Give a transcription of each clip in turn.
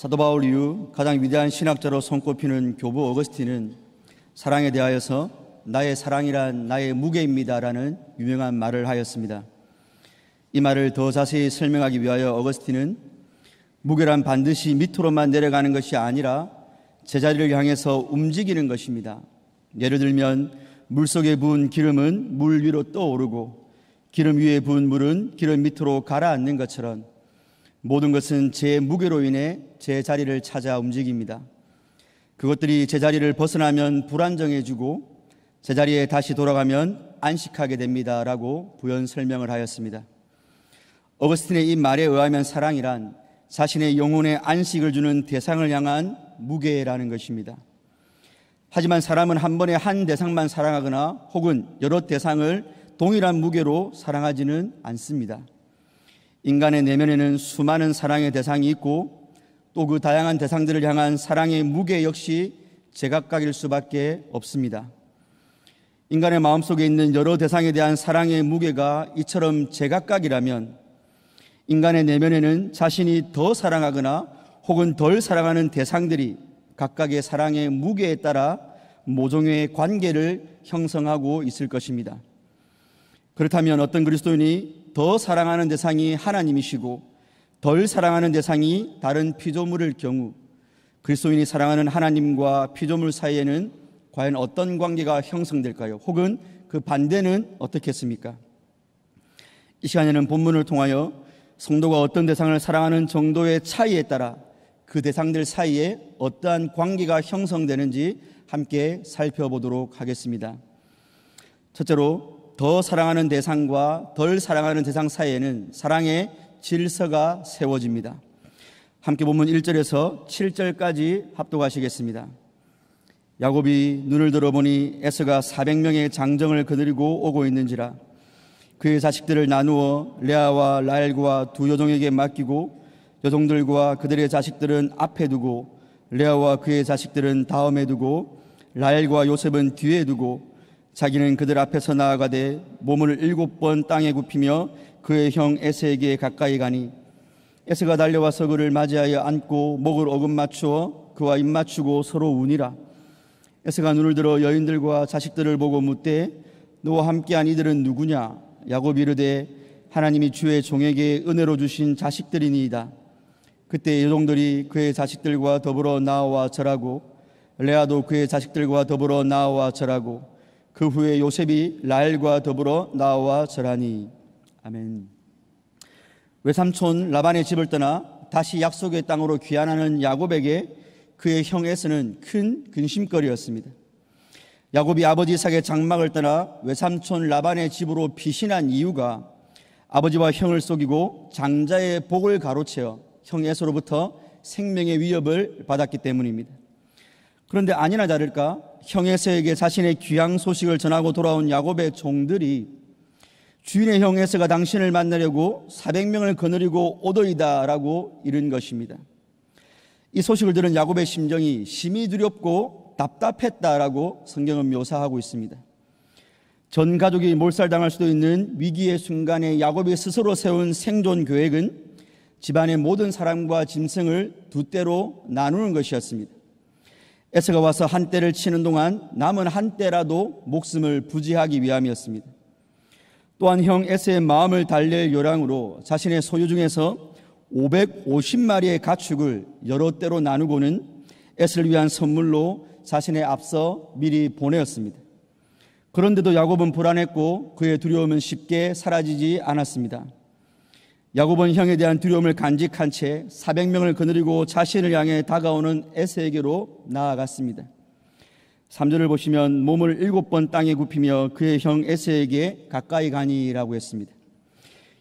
사도 바울 이후 가장 위대한 신학자로 손꼽히는 교부 어거스틴은 사랑에 대하여서 나의 사랑이란 나의 무게입니다라는 유명한 말을 하였습니다. 이 말을 더 자세히 설명하기 위하여 어거스틴은 무게란 반드시 밑으로만 내려가는 것이 아니라 제자리를 향해서 움직이는 것입니다. 예를 들면 물 속에 부은 기름은 물 위로 떠오르고 기름 위에 부은 물은 기름 밑으로 가라앉는 것처럼 모든 것은 제 무게로 인해 제 자리를 찾아 움직입니다. 그것들이 제 자리를 벗어나면 불안정해지고 제 자리에 다시 돌아가면 안식하게 됩니다라고 부연 설명을 하였습니다. 어거스틴의 이 말에 의하면 사랑이란 자신의 영혼에 안식을 주는 대상을 향한 무게라는 것입니다. 하지만 사람은 한 번에 한 대상만 사랑하거나 혹은 여러 대상을 동일한 무게로 사랑하지는 않습니다. 인간의 내면에는 수많은 사랑의 대상이 있고 또 그 다양한 대상들을 향한 사랑의 무게 역시 제각각일 수밖에 없습니다. 인간의 마음속에 있는 여러 대상에 대한 사랑의 무게가 이처럼 제각각이라면 인간의 내면에는 자신이 더 사랑하거나 혹은 덜 사랑하는 대상들이 각각의 사랑의 무게에 따라 모종의 관계를 형성하고 있을 것입니다. 그렇다면 어떤 그리스도인이 더 사랑하는 대상이 하나님이시고 덜 사랑하는 대상이 다른 피조물일 경우 그리스도인이 사랑하는 하나님과 피조물 사이에는 과연 어떤 관계가 형성될까요? 혹은 그 반대는 어떻겠습니까? 이 시간에는 본문을 통하여 성도가 어떤 대상을 사랑하는 정도의 차이에 따라 그 대상들 사이에 어떠한 관계가 형성되는지 함께 살펴보도록 하겠습니다. 첫째로 더 사랑하는 대상과 덜 사랑하는 대상 사이에는 사랑의 질서가 세워집니다. 함께 보면 1절에서 7절까지 합독하시겠습니다. 야곱이 눈을 들어보니 에서가 400명의 장정을 거느리고 오고 있는지라 그의 자식들을 나누어 레아와 라엘과 두 여종에게 맡기고 여종들과 그들의 자식들은 앞에 두고 레아와 그의 자식들은 다음에 두고 라엘과 요셉은 뒤에 두고 자기는 그들 앞에서 나아가되 몸을 일곱 번 땅에 굽히며 그의 형 에세에게 가까이 가니 에세가 달려와서 그를 맞이하여 안고 목을 어금 맞추어 그와 입 맞추고 서로 운이라 에세가 눈을 들어 여인들과 자식들을 보고 묻되 너와 함께한 이들은 누구냐 야곱이 르되 하나님이 주의 종에게 은혜로 주신 자식들이니이다 그때 여종들이 그의 자식들과 더불어 나와 절하고 레아도 그의 자식들과 더불어 나와 절하고 그 후에 요셉이 라엘과 더불어 나와 절하니 아멘. 외삼촌 라반의 집을 떠나 다시 약속의 땅으로 귀환하는 야곱에게 그의 형 에서는 큰 근심거리였습니다. 야곱이 아버지 이삭의 장막을 떠나 외삼촌 라반의 집으로 피신한 이유가 아버지와 형을 속이고 장자의 복을 가로채어 형 에서로부터 생명의 위협을 받았기 때문입니다. 그런데 아니나 다를까 형에서에게 자신의 귀향 소식을 전하고 돌아온 야곱의 종들이 주인의 형에서가 당신을 만나려고 400명을 거느리고 오더이다라고 이른 것입니다. 이 소식을 들은 야곱의 심정이 심히 두렵고 답답했다라고 성경은 묘사하고 있습니다. 전 가족이 몰살당할 수도 있는 위기의 순간에 야곱이 스스로 세운 생존 계획은 집안의 모든 사람과 짐승을 두 때로 나누는 것이었습니다. 에서가 와서 한때를 치는 동안 남은 한때라도 목숨을 부지하기 위함이었습니다. 또한 형 에서의 마음을 달랠 요량으로 자신의 소유 중에서 550마리의 가축을 여러 때로 나누고는 에서를 위한 선물로 자신의 앞서 미리 보내었습니다. 그런데도 야곱은 불안했고 그의 두려움은 쉽게 사라지지 않았습니다. 야곱은 형에 대한 두려움을 간직한 채 400명을 거느리고 자신을 향해 다가오는 에세에게로 나아갔습니다. 3절을 보시면 몸을 일곱 번 땅에 굽히며 그의 형 에스에게 가까이 가니라고 했습니다.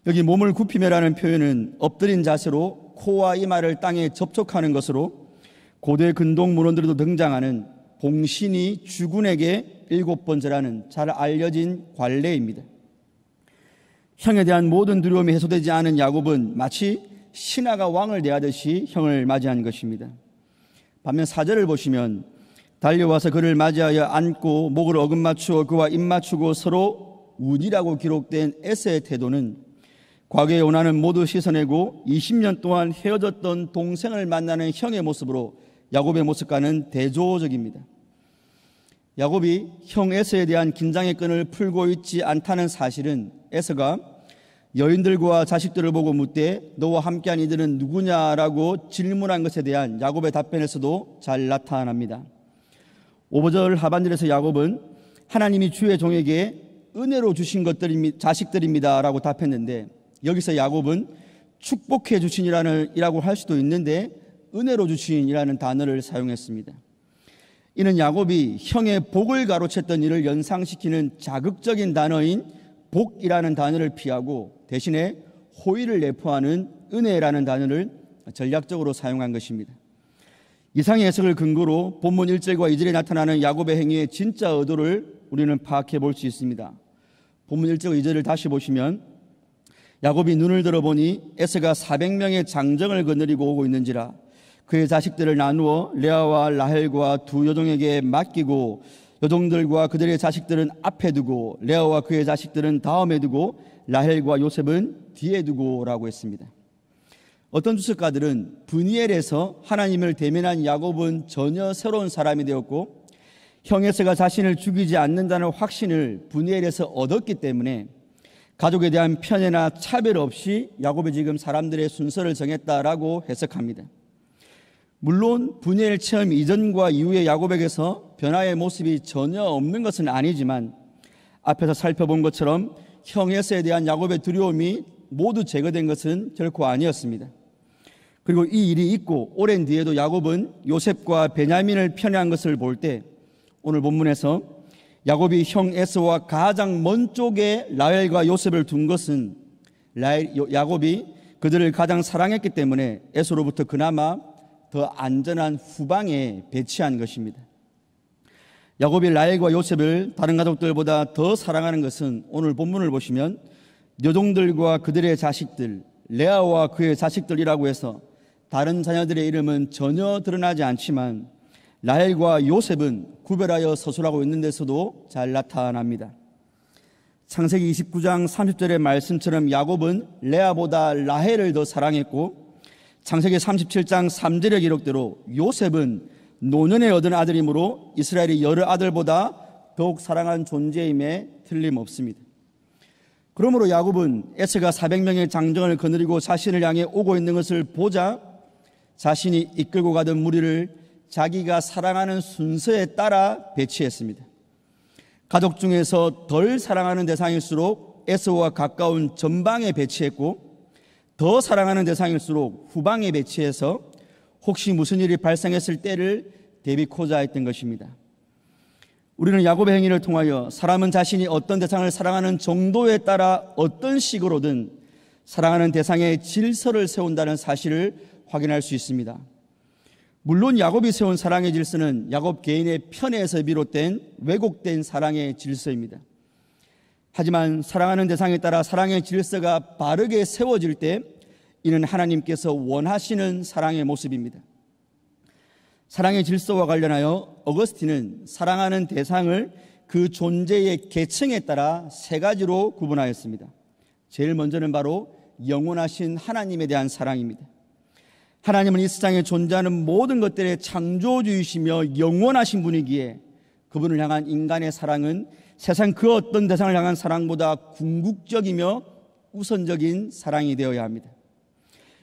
여기 몸을 굽히며라는 표현은 엎드린 자세로 코와 이마를 땅에 접촉하는 것으로 고대 근동 문헌들에도 등장하는 봉신이 주군에게 일곱 번째라는 잘 알려진 관례입니다. 형에 대한 모든 두려움이 해소되지 않은 야곱은 마치 신하가 왕을 대하듯이 형을 맞이한 것입니다. 반면 사절을 보시면 달려와서 그를 맞이하여 안고 목을 어긋맞추어 그와 입맞추고 서로 운이라고 기록된 에세의 태도는 과거의 원한은 모두 씻어내고 20년 동안 헤어졌던 동생을 만나는 형의 모습으로 야곱의 모습과는 대조적입니다. 야곱이 형 에서에 대한 긴장의 끈을 풀고 있지 않다는 사실은 에서가 여인들과 자식들을 보고 묻되 너와 함께한 이들은 누구냐라고 질문한 것에 대한 야곱의 답변에서도 잘 나타납니다. 5절 하반절에서 야곱은 하나님이 주의 종에게 은혜로 주신 것들이 자식들입니다라고 답했는데 여기서 야곱은 축복해 주신이라는 이라고 할 수도 있는데 은혜로 주신이라는 단어를 사용했습니다. 이는 야곱이 형의 복을 가로챘던 일을 연상시키는 자극적인 단어인 복이라는 단어를 피하고 대신에 호의를 내포하는 은혜라는 단어를 전략적으로 사용한 것입니다. 이상의 해석을 근거로 본문 1절과 2절에 나타나는 야곱의 행위의 진짜 의도를 우리는 파악해 볼 수 있습니다. 본문 1절과 2절을 다시 보시면 야곱이 눈을 들어보니 에서가 400명의 장정을 거느리고 오고 있는지라 그의 자식들을 나누어 레아와 라헬과 두 여종에게 맡기고 여종들과 그들의 자식들은 앞에 두고 레아와 그의 자식들은 다음에 두고 라헬과 요셉은 뒤에 두고라고 했습니다. 어떤 주석가들은 분이엘에서 하나님을 대면한 야곱은 전혀 새로운 사람이 되었고 형에서가 자신을 죽이지 않는다는 확신을 분이엘에서 얻었기 때문에 가족에 대한 편애나 차별 없이 야곱이 지금 사람들의 순서를 정했다라고 해석합니다. 물론 분열 체험 이전과 이후의 야곱에게서 변화의 모습이 전혀 없는 것은 아니지만 앞에서 살펴본 것처럼 형 에서에 대한 야곱의 두려움이 모두 제거된 것은 결코 아니었습니다. 그리고 이 일이 있고 오랜 뒤에도 야곱은 요셉과 베냐민을 편애한 것을 볼 때 오늘 본문에서 야곱이 형 에서와 가장 먼 쪽에 라헬과 요셉을 둔 것은 라헬, 야곱이 그들을 가장 사랑했기 때문에 에서로부터 그나마 더 안전한 후방에 배치한 것입니다. 야곱이 라헬과 요셉을 다른 가족들보다 더 사랑하는 것은 오늘 본문을 보시면 여종들과 그들의 자식들, 레아와 그의 자식들이라고 해서 다른 자녀들의 이름은 전혀 드러나지 않지만 라헬과 요셉은 구별하여 서술하고 있는 데서도 잘 나타납니다. 창세기 29장 30절의 말씀처럼 야곱은 레아보다 라헬을 더 사랑했고 창세기 37장 3절의 기록대로 요셉은 노년에 얻은 아들이므로 이스라엘이 여러 아들보다 더욱 사랑한 존재임에 틀림없습니다. 그러므로 야곱은 에스가 400명의 장정을 거느리고 자신을 향해 오고 있는 것을 보자 자신이 이끌고 가던 무리를 자기가 사랑하는 순서에 따라 배치했습니다. 가족 중에서 덜 사랑하는 대상일수록 에스와 가까운 전방에 배치했고 더 사랑하는 대상일수록 후방에 배치해서 혹시 무슨 일이 발생했을 때를 대비코자 했던 것입니다. 우리는 야곱의 행위를 통하여 사람은 자신이 어떤 대상을 사랑하는 정도에 따라 어떤 식으로든 사랑하는 대상의 질서를 세운다는 사실을 확인할 수 있습니다. 물론 야곱이 세운 사랑의 질서는 야곱 개인의 편에서 비롯된 왜곡된 사랑의 질서입니다. 하지만 사랑하는 대상에 따라 사랑의 질서가 바르게 세워질 때 이는 하나님께서 원하시는 사랑의 모습입니다. 사랑의 질서와 관련하여 어거스틴은 사랑하는 대상을 그 존재의 계층에 따라 세 가지로 구분하였습니다. 제일 먼저는 바로 영원하신 하나님에 대한 사랑입니다. 하나님은 이 세상에 존재하는 모든 것들의 창조주이시며 영원하신 분이기에 그분을 향한 인간의 사랑은 세상 그 어떤 대상을 향한 사랑보다 궁극적이며 우선적인 사랑이 되어야 합니다.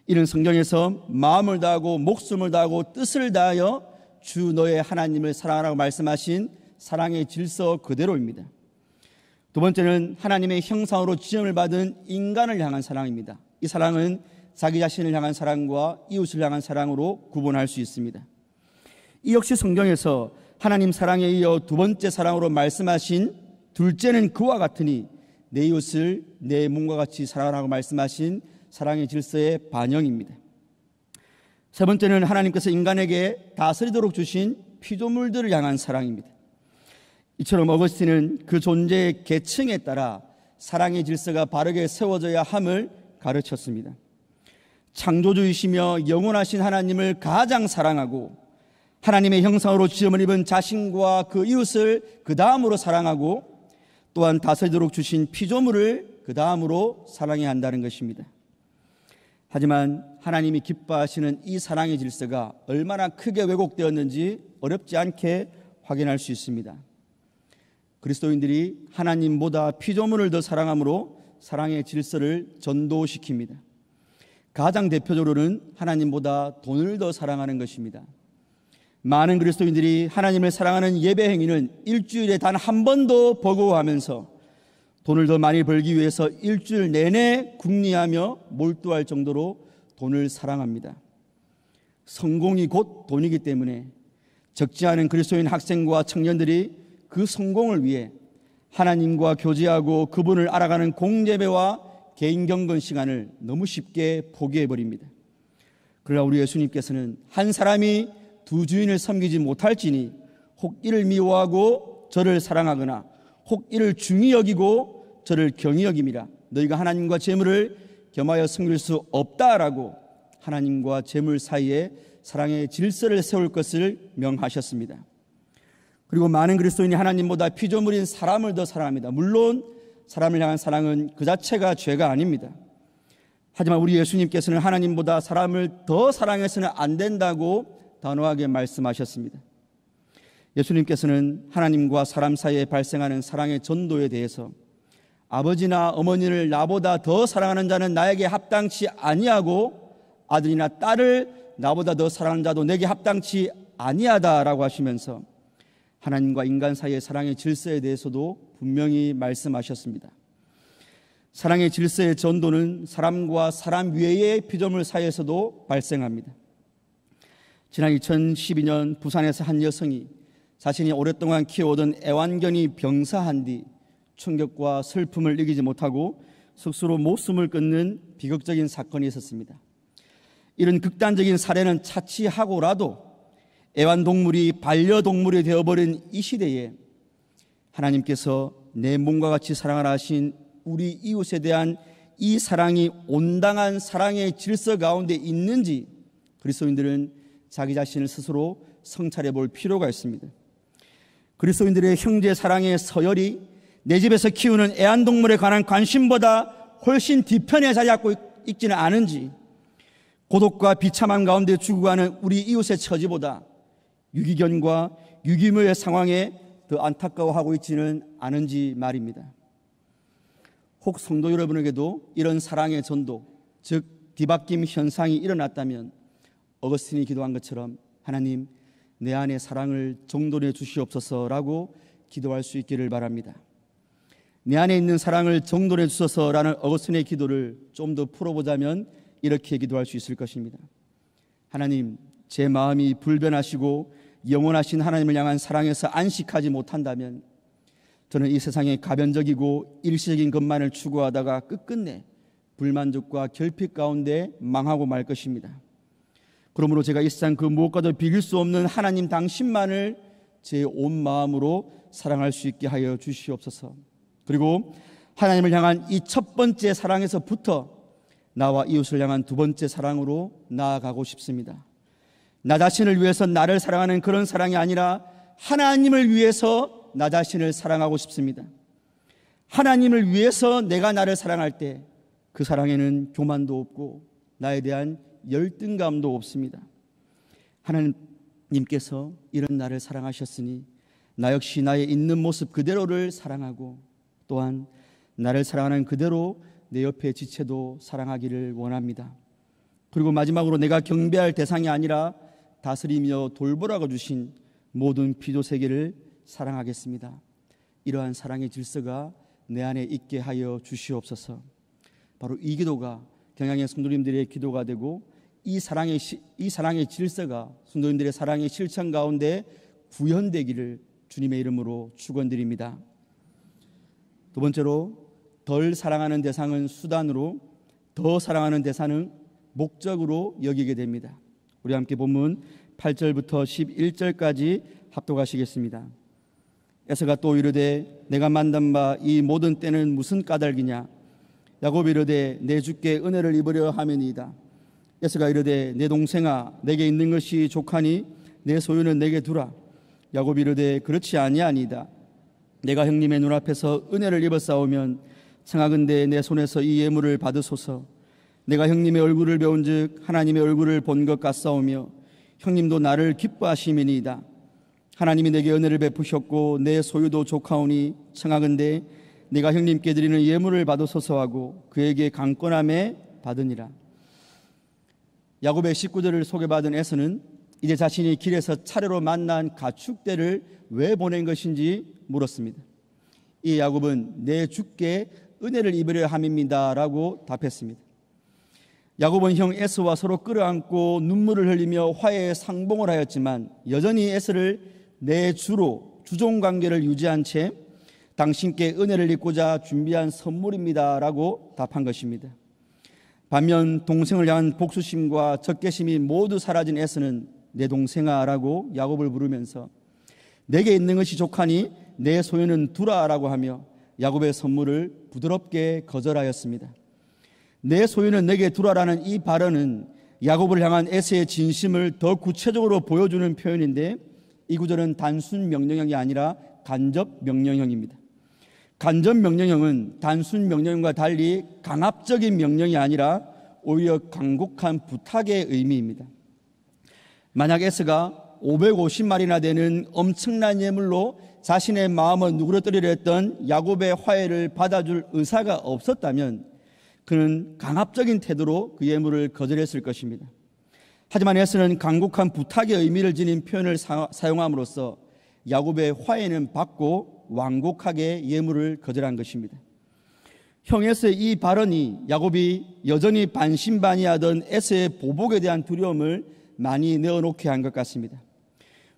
이는 성경에서 마음을 다하고 목숨을 다하고 뜻을 다하여 주 너의 하나님을 사랑하라고 말씀하신 사랑의 질서 그대로입니다. 두 번째는 하나님의 형상으로 지음을 받은 인간을 향한 사랑입니다. 이 사랑은 자기 자신을 향한 사랑과 이웃을 향한 사랑으로 구분할 수 있습니다. 이 역시 성경에서 하나님 사랑에 이어 두 번째 사랑으로 말씀하신 둘째는 그와 같으니 내 이웃을 내 몸과 같이 사랑하라고 말씀하신 사랑의 질서의 반영입니다. 세 번째는 하나님께서 인간에게 다스리도록 주신 피조물들을 향한 사랑입니다. 이처럼 어거스틴은 그 존재의 계층에 따라 사랑의 질서가 바르게 세워져야 함을 가르쳤습니다. 창조주이시며 영원하신 하나님을 가장 사랑하고 하나님의 형상으로 지음을 입은 자신과 그 이웃을 그 다음으로 사랑하고 또한 다스리도록 주신 피조물을 그 다음으로 사랑해야 한다는 것입니다. 하지만 하나님이 기뻐하시는 이 사랑의 질서가 얼마나 크게 왜곡되었는지 어렵지 않게 확인할 수 있습니다. 그리스도인들이 하나님보다 피조물을 더 사랑함으로 사랑의 질서를 전도시킵니다. 가장 대표적으로는 하나님보다 돈을 더 사랑하는 것입니다. 많은 그리스도인들이 하나님을 사랑하는 예배 행위는 일주일에 단 한 번도 버거워하면서 돈을 더 많이 벌기 위해서 일주일 내내 궁리하며 몰두할 정도로 돈을 사랑합니다. 성공이 곧 돈이기 때문에 적지 않은 그리스도인 학생과 청년들이 그 성공을 위해 하나님과 교제하고 그분을 알아가는 공예배와 개인 경건 시간을 너무 쉽게 포기해 버립니다. 그러나 우리 예수님께서는 한 사람이 두 주인을 섬기지 못할지니 혹 이를 미워하고 저를 사랑하거나 혹 이를 중히 여기고 저를 경히 여김이라 너희가 하나님과 재물을 겸하여 섬길 수 없다라고 하나님과 재물 사이에 사랑의 질서를 세울 것을 명하셨습니다. 그리고 많은 그리스도인이 하나님보다 피조물인 사람을 더 사랑합니다. 물론 사람을 향한 사랑은 그 자체가 죄가 아닙니다. 하지만 우리 예수님께서는 하나님보다 사람을 더 사랑해서는 안 된다고 단호하게 말씀하셨습니다. 예수님께서는 하나님과 사람 사이에 발생하는 사랑의 전도에 대해서 아버지나 어머니를 나보다 더 사랑하는 자는 나에게 합당치 아니하고 아들이나 딸을 나보다 더 사랑하는 자도 내게 합당치 아니하다라고 하시면서 하나님과 인간 사이의 사랑의 질서에 대해서도 분명히 말씀하셨습니다. 사랑의 질서의 전도는 사람과 사람 외의 피조물 사이에서도 발생합니다. 지난 2012년 부산에서 한 여성이 자신이 오랫동안 키워오던 애완견이 병사한 뒤 충격과 슬픔을 이기지 못하고 스스로 목숨을 끊는 비극적인 사건이 있었습니다. 이런 극단적인 사례는 차치하고라도 애완동물이 반려동물이 되어버린 이 시대에 하나님께서 내 몸과 같이 사랑하 하신 우리 이웃에 대한 이 사랑이 온당한 사랑의 질서 가운데 있는지 그리스도인들은 자기 자신을 스스로 성찰해 볼 필요가 있습니다. 그리스도인들의 형제 사랑의 서열이 내 집에서 키우는 애완동물에 관한 관심보다 훨씬 뒤편에 자리 잡고 있지는 않은지 고독과 비참함 가운데 죽어가는 우리 이웃의 처지보다 유기견과 유기묘의 상황에 더 안타까워하고 있지는 않은지 말입니다. 혹 성도 여러분에게도 이런 사랑의 전도, 즉, 뒤바뀜 현상이 일어났다면 어거스틴이 기도한 것처럼 하나님 내 안에 사랑을 정돈해 주시옵소서라고 기도할 수 있기를 바랍니다. 내 안에 있는 사랑을 정돈해 주소서라는 어거스틴의 기도를 좀 더 풀어보자면 이렇게 기도할 수 있을 것입니다. 하나님, 제 마음이 불변하시고 영원하신 하나님을 향한 사랑에서 안식하지 못한다면 저는 이세상에 가변적이고 일시적인 것만을 추구하다가 끝끝내 불만족과 결핍 가운데 망하고 말 것입니다. 그러므로 제가 이 세상 그 무엇과도 비길 수 없는 하나님 당신만을 제 온 마음으로 사랑할 수 있게 하여 주시옵소서. 그리고 하나님을 향한 이 첫 번째 사랑에서부터 나와 이웃을 향한 두 번째 사랑으로 나아가고 싶습니다. 나 자신을 위해서 나를 사랑하는 그런 사랑이 아니라 하나님을 위해서 나 자신을 사랑하고 싶습니다. 하나님을 위해서 내가 나를 사랑할 때 그 사랑에는 교만도 없고 나에 대한 열등감도 없습니다. 하나님께서 이런 나를 사랑하셨으니 나 역시 나의 있는 모습 그대로를 사랑하고 또한 나를 사랑하는 그대로 내 옆에 지체도 사랑하기를 원합니다. 그리고 마지막으로 내가 경배할 대상이 아니라 다스리며 돌보라고 주신 모든 피조 세계를 사랑하겠습니다. 이러한 사랑의 질서가 내 안에 있게 하여 주시옵소서. 바로 이 기도가 경향의 성도님들의 기도가 되고 이 사랑의 이 사랑의 질서가 순도인들의 사랑의 실천 가운데 구현되기를 주님의 이름으로 축원드립니다. 두 번째로 덜 사랑하는 대상은 수단으로 더 사랑하는 대상은 목적으로 여기게 됩니다. 우리 함께 본문 8절부터 11절까지 합독하시겠습니다. 에서가 또 이르되 내가 만든 바이 모든 때는 무슨 까닭이냐 야곱 이르되 내 주께 은혜를 입으려 함이이다 에스가 이르되 내 동생아 내게 있는 것이 족하니 내 소유는 내게 두라 야곱이 이르되 그렇지 아니하니다 내가 형님의 눈앞에서 은혜를 입었사오면 청하건대 내 손에서 이 예물을 받으소서 내가 형님의 얼굴을 배운즉 하나님의 얼굴을 본 것 같사오며 형님도 나를 기뻐하심이니이다 하나님이 내게 은혜를 베푸셨고 내 소유도 족하오니 청하건대 내가 형님께 드리는 예물을 받으소서 하고 그에게 강건함에 받으니라 야곱의 식구들을 소개받은 에서는 이제 자신이 길에서 차례로 만난 가축대를 왜 보낸 것인지 물었습니다. 이 야곱은 내 주께 은혜를 입으려 함입니다라고 답했습니다. 야곱은 형 에스와 서로 끌어안고 눈물을 흘리며 화해의 상봉을 하였지만 여전히 에스를 내 주로 주종 관계를 유지한 채 당신께 은혜를 입고자 준비한 선물입니다라고 답한 것입니다. 반면 동생을 향한 복수심과 적개심이 모두 사라진 에서는 내 동생아라고 야곱을 부르면서 내게 있는 것이 족하니 내 소유는 두라라고 하며 야곱의 선물을 부드럽게 거절하였습니다. 내 소유는 내게 두라라는 이 발언은 야곱을 향한 에서의 진심을 더 구체적으로 보여주는 표현인데 이 구절은 단순 명령형이 아니라 간접 명령형입니다. 간접 명령형은 단순 명령과 달리 강압적인 명령이 아니라 오히려 강국한 부탁의 의미입니다. 만약 에스가 550마리나 되는 엄청난 예물로 자신의 마음을 누그러뜨리려 했던 야곱의 화해를 받아줄 의사가 없었다면 그는 강압적인 태도로 그 예물을 거절했을 것입니다. 하지만 에스는 강곡한 부탁의 의미를 지닌 표현을 사, 용함으로써 야곱의 화해는 받고 완곡하게 예물을 거절한 것입니다. 형에서이 발언이 야곱이 여전히 반신반의하던 에서의 보복에 대한 두려움을 많이 내어놓게 한 것 같습니다.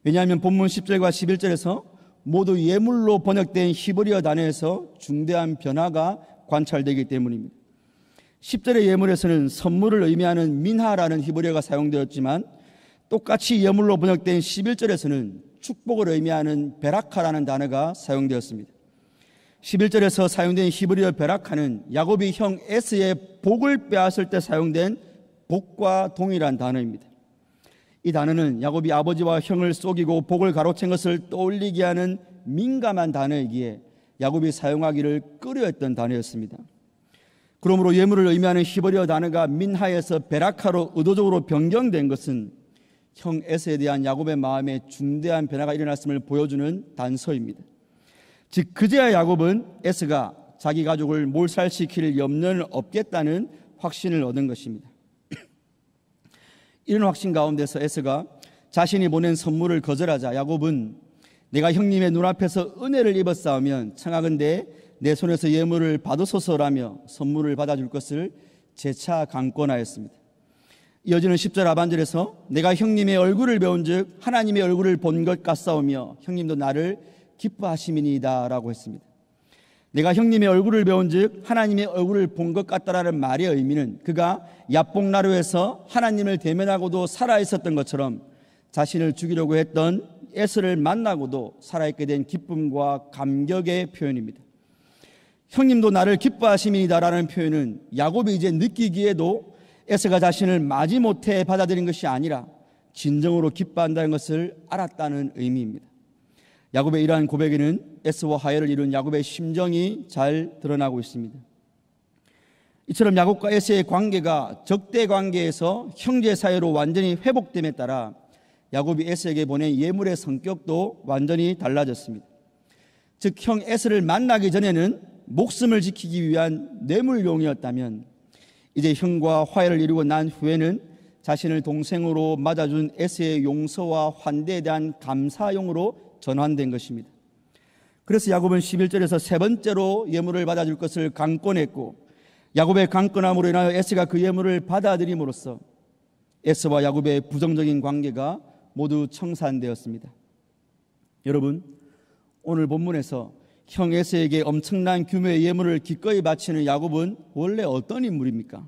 왜냐하면 본문 10절과 11절에서 모두 예물로 번역된 히브리어 단어에서 중대한 변화가 관찰되기 때문입니다. 10절의 예물에서는 선물을 의미하는 민하라는 히브리어가 사용되었지만 똑같이 예물로 번역된 11절에서는 축복을 의미하는 베라카라는 단어가 사용되었습니다. 11절에서 사용된 히브리어 베라카는 야곱이 형 에스의 복을 빼앗을 때 사용된 복과 동일한 단어입니다. 이 단어는 야곱이 아버지와 형을 속이고 복을 가로챈 것을 떠올리게 하는 민감한 단어이기에 야곱이 사용하기를 꺼려했던 단어였습니다. 그러므로 예물을 의미하는 히브리어 단어가 민하에서 베라카로 의도적으로 변경된 것은 형 에서에 대한 야곱의 마음에 중대한 변화가 일어났음을 보여주는 단서입니다. 즉 그제야 야곱은 에스가 자기 가족을 몰살시킬 염려는 없겠다는 확신을 얻은 것입니다. 이런 확신 가운데서 에스가 자신이 보낸 선물을 거절하자 야곱은 내가 형님의 눈앞에서 은혜를 입었사오면 청하건대 내 손에서 예물을 받으소서라며 선물을 받아줄 것을 재차 강권하였습니다. 이어지는 10절 아반절에서 내가 형님의 얼굴을 배운 즉 하나님의 얼굴을 본 것 같사오며 형님도 나를 기뻐하심이니이다 라고 했습니다. 내가 형님의 얼굴을 배운 즉 하나님의 얼굴을 본 것 같다라는 말의 의미는 그가 야봉나루에서 하나님을 대면하고도 살아있었던 것처럼 자신을 죽이려고 했던 에스를 만나고도 살아있게 된 기쁨과 감격의 표현입니다. 형님도 나를 기뻐하심이다라는 표현은 야곱이 이제 느끼기에도 에스가 자신을 마지못해 받아들인 것이 아니라 진정으로 기뻐한다는 것을 알았다는 의미입니다. 야곱의 이러한 고백에는 에스와 하야를 이룬 야곱의 심정이 잘 드러나고 있습니다. 이처럼 야곱과 에스의 관계가 적대 관계에서 형제 사이로 완전히 회복됨에 따라 야곱이 에스에게 보낸 예물의 성격도 완전히 달라졌습니다. 즉, 형 에스를 만나기 전에는 목숨을 지키기 위한 뇌물용이었다면 이제 형과 화해를 이루고 난 후에는 자신을 동생으로 맞아준 에스의 용서와 환대에 대한 감사용으로 전환된 것입니다. 그래서 야곱은 11절에서 세 번째로 예물을 받아줄 것을 강권했고 야곱의 강권함으로 인하여 에스가 그 예물을 받아들임으로써 에스와 야곱의 부정적인 관계가 모두 청산되었습니다. 여러분, 오늘 본문에서 형에서에게 엄청난 규모의 예물을 기꺼이 바치는 야곱은 원래 어떤 인물입니까?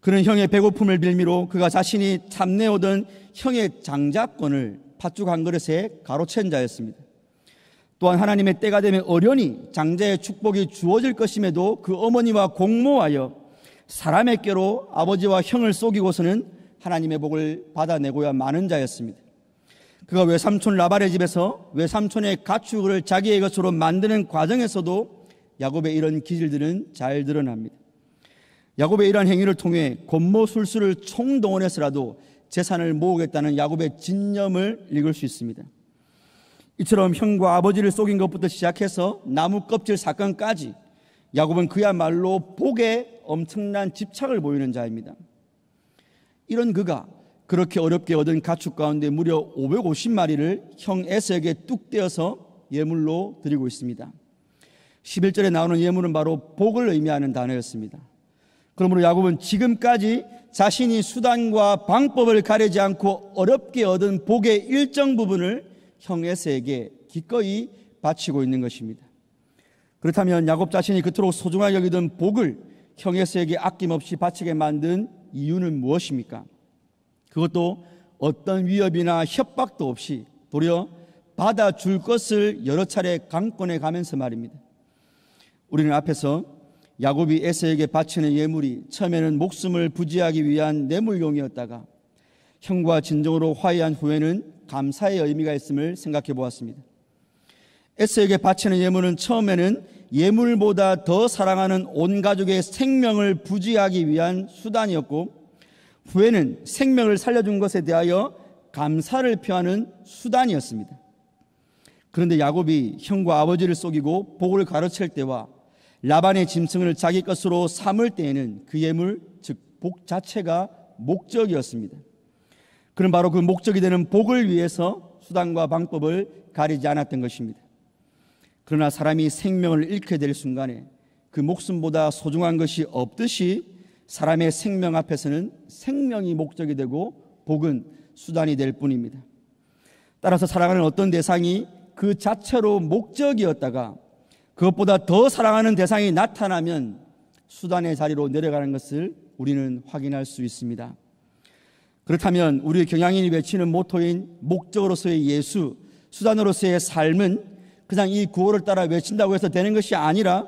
그는 형의 배고픔을 빌미로 그가 자신이 탐내오던 형의 장자권을 팥죽 한 그릇에 가로챈 자였습니다. 또한 하나님의 때가 되면 어련히 장자의 축복이 주어질 것임에도 그 어머니와 공모하여 사람의 께로 아버지와 형을 속이고서는 하나님의 복을 받아내고야 많은 자였습니다. 그가 외삼촌 라발의 집에서 외삼촌의 가축을 자기의 것으로 만드는 과정에서도 야곱의 이런 기질들은 잘 드러납니다. 야곱의 이러한 행위를 통해 권모술수를 총동원해서라도 재산을 모으겠다는 야곱의 진념을 읽을 수 있습니다. 이처럼 형과 아버지를 속인 것부터 시작해서 나무 껍질 사건까지 야곱은 그야말로 복에 엄청난 집착을 보이는 자입니다. 이런 그가 그렇게 어렵게 얻은 가축 가운데 무려 550마리를 형 에서에게 뚝 떼어서 예물로 드리고 있습니다. 11절에 나오는 예물은 바로 복을 의미하는 단어였습니다. 그러므로 야곱은 지금까지 자신이 수단과 방법을 가리지 않고 어렵게 얻은 복의 일정 부분을 형 에서에게 기꺼이 바치고 있는 것입니다. 그렇다면 야곱 자신이 그토록 소중하게 여기던 복을 형 에서에게 아낌없이 바치게 만든 이유는 무엇입니까? 그것도 어떤 위협이나 협박도 없이 도려 받아줄 것을 여러 차례 강권해 가면서 말입니다. 우리는 앞에서 야곱이 에서에게 바치는 예물이 처음에는 목숨을 부지하기 위한 뇌물용이었다가 형과 진정으로 화해한 후에는 감사의 의미가 있음을 생각해 보았습니다. 에서에게 바치는 예물은 처음에는 예물보다 더 사랑하는 온 가족의 생명을 부지하기 위한 수단이었고 후회는 생명을 살려준 것에 대하여 감사를 표하는 수단이었습니다. 그런데 야곱이 형과 아버지를 속이고 복을 가로챌 때와 라반의 짐승을 자기 것으로 삼을 때에는 그 예물, 즉, 복 자체가 목적이었습니다. 그는 바로 그 목적이 되는 복을 위해서 수단과 방법을 가리지 않았던 것입니다. 그러나 사람이 생명을 잃게 될 순간에 그 목숨보다 소중한 것이 없듯이 사람의 생명 앞에서는 생명이 목적이 되고 복은 수단이 될 뿐입니다. 따라서 사랑하는 어떤 대상이 그 자체로 목적이었다가 그것보다 더 사랑하는 대상이 나타나면 수단의 자리로 내려가는 것을 우리는 확인할 수 있습니다. 그렇다면 우리 경향인이 외치는 모토인 목적으로서의 예수, 수단으로서의 삶은 그냥 이 구호를 따라 외친다고 해서 되는 것이 아니라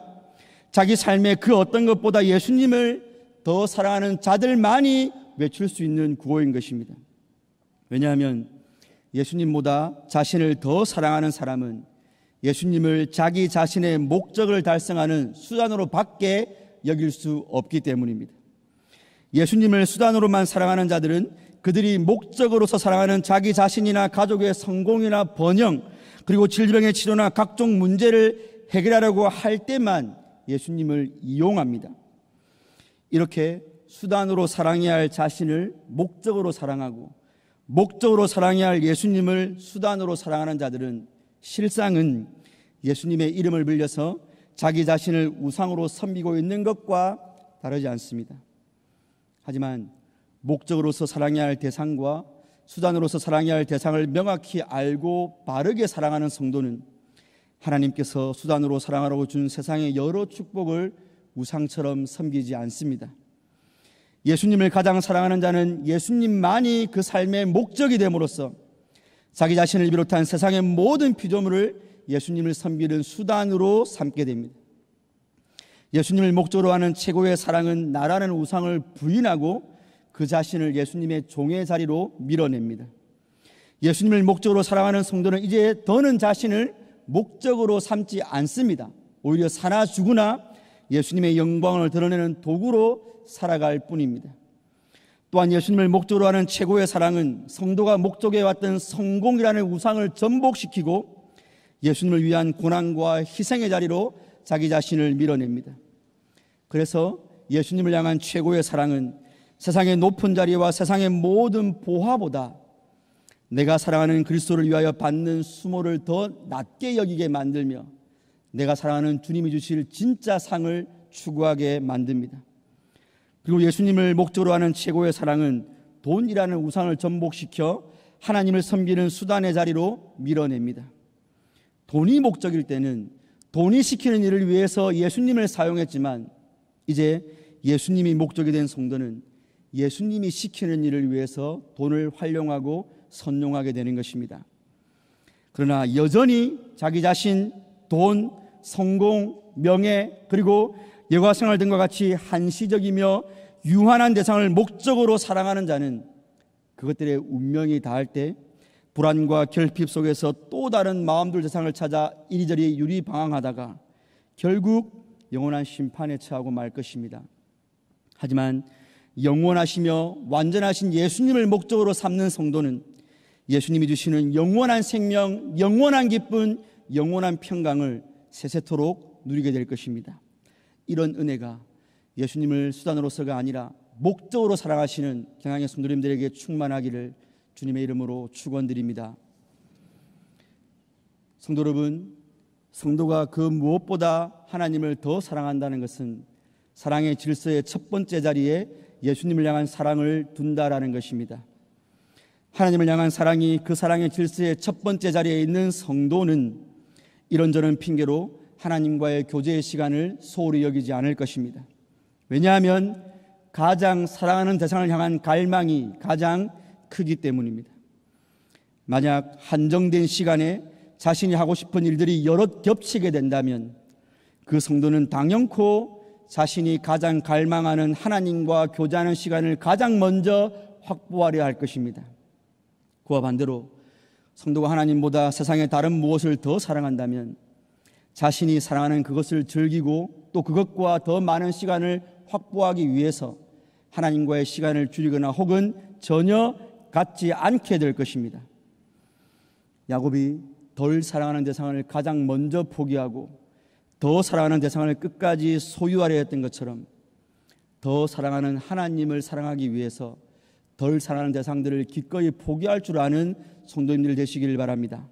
자기 삶의 그 어떤 것보다 예수님을 더 사랑하는 자들만이 외출 수 있는 구호인 것입니다. 왜냐하면 예수님보다 자신을 더 사랑하는 사람은 예수님을 자기 자신의 목적을 달성하는 수단으로 밖에 여길 수 없기 때문입니다. 예수님을 수단으로만 사랑하는 자들은 그들이 목적으로서 사랑하는 자기 자신이나 가족의 성공이나 번영, 그리고 질병의 치료나 각종 문제를 해결하려고 할 때만 예수님을 이용합니다. 이렇게 수단으로 사랑해야 할 자신을 목적으로 사랑하고 목적으로 사랑해야 할 예수님을 수단으로 사랑하는 자들은 실상은 예수님의 이름을 빌려서 자기 자신을 우상으로 섬기고 있는 것과 다르지 않습니다. 하지만 목적으로서 사랑해야 할 대상과 수단으로서 사랑해야 할 대상을 명확히 알고 바르게 사랑하는 성도는 하나님께서 수단으로 사랑하라고 준 세상의 여러 축복을 우상처럼 섬기지 않습니다. 예수님을 가장 사랑하는 자는 예수님만이 그 삶의 목적이 됨으로써 자기 자신을 비롯한 세상의 모든 피조물을 예수님을 섬기는 수단으로 삼게 됩니다. 예수님을 목적으로 하는 최고의 사랑은 나라는 우상을 부인하고 그 자신을 예수님의 종의 자리로 밀어냅니다. 예수님을 목적으로 사랑하는 성도는 이제 더는 자신을 목적으로 삼지 않습니다. 오히려 사나 죽으나 예수님의 영광을 드러내는 도구로 살아갈 뿐입니다. 또한 예수님을 목적으로 하는 최고의 사랑은 성도가 목적에 왔던 성공이라는 우상을 전복시키고 예수님을 위한 고난과 희생의 자리로 자기 자신을 밀어냅니다. 그래서 예수님을 향한 최고의 사랑은 세상의 높은 자리와 세상의 모든 보화보다 내가 사랑하는 그리스도를 위하여 받는 수모를 더 낮게 여기게 만들며 내가 사랑하는 주님이 주실 진짜 상을 추구하게 만듭니다. 그리고 예수님을 목적으로 하는 최고의 사랑은 돈이라는 우상을 전복시켜 하나님을 섬기는 수단의 자리로 밀어냅니다. 돈이 목적일 때는 돈이 시키는 일을 위해서 예수님을 사용했지만 이제 예수님이 목적이 된 성도는 예수님이 시키는 일을 위해서 돈을 활용하고 선용하게 되는 것입니다. 그러나 여전히 자기 자신 돈, 성공, 명예, 그리고 여가 생활 등과 같이 한시적이며 유한한 대상을 목적으로 사랑하는 자는 그것들의 운명이 다할 때 불안과 결핍 속에서 또 다른 마음들 대상을 찾아 이리저리 유리방황하다가 결국 영원한 심판에 처하고 말 것입니다. 하지만 영원하시며 완전하신 예수님을 목적으로 삼는 성도는 예수님이 주시는 영원한 생명, 영원한 기쁨, 영원한 평강을 세세토록 누리게 될 것입니다. 이런 은혜가 예수님을 수단으로서가 아니라 목적으로 사랑하시는 경향의 성도님들에게 충만하기를 주님의 이름으로 축원드립니다. 성도 여러분, 성도가 그 무엇보다 하나님을 더 사랑한다는 것은 사랑의 질서의 첫 번째 자리에 예수님을 향한 사랑을 둔다라는 것입니다. 하나님을 향한 사랑이 그 사랑의 질서의 첫 번째 자리에 있는 성도는 이런저런 핑계로 하나님과의 교제의 시간을 소홀히 여기지 않을 것입니다. 왜냐하면 가장 사랑하는 대상을 향한 갈망이 가장 크기 때문입니다. 만약 한정된 시간에 자신이 하고 싶은 일들이 여럿 겹치게 된다면 그 성도는 당연코 자신이 가장 갈망하는 하나님과 교제하는 시간을 가장 먼저 확보하려 할 것입니다. 그와 반대로 성도가 하나님보다 세상의 다른 무엇을 더 사랑한다면 자신이 사랑하는 그것을 즐기고 또 그것과 더 많은 시간을 확보하기 위해서 하나님과의 시간을 줄이거나 혹은 전혀 갖지 않게 될 것입니다. 야곱이 덜 사랑하는 대상을 가장 먼저 포기하고 더 사랑하는 대상을 끝까지 소유하려 했던 것처럼 더 사랑하는 하나님을 사랑하기 위해서 덜 사랑하는 대상들을 기꺼이 포기할 줄 아는 성도님들 되시길 바랍니다.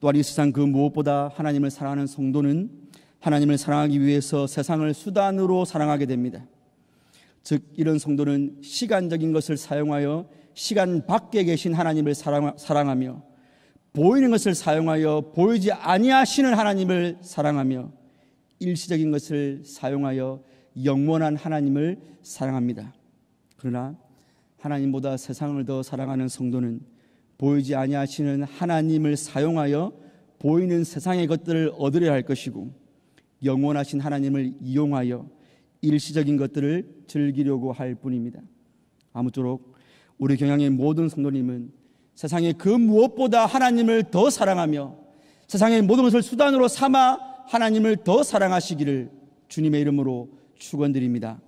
또한 이 세상 그 무엇보다 하나님을 사랑하는 성도는 하나님을 사랑하기 위해서 세상을 수단으로 사랑하게 됩니다. 즉 이런 성도는 시간적인 것을 사용하여 시간 밖에 계신 하나님을 사랑하며 보이는 것을 사용하여 보이지 아니하시는 하나님을 사랑하며 일시적인 것을 사용하여 영원한 하나님을 사랑합니다. 그러나 하나님보다 세상을 더 사랑하는 성도는 보이지 아니하시는 하나님을 사용하여 보이는 세상의 것들을 얻으려 할 것이고 영원하신 하나님을 이용하여 일시적인 것들을 즐기려고 할 뿐입니다. 아무쪼록 우리 경향의 모든 성도님은 세상의 그 무엇보다 하나님을 더 사랑하며 세상의 모든 것을 수단으로 삼아 하나님을 더 사랑하시기를 주님의 이름으로 축원드립니다.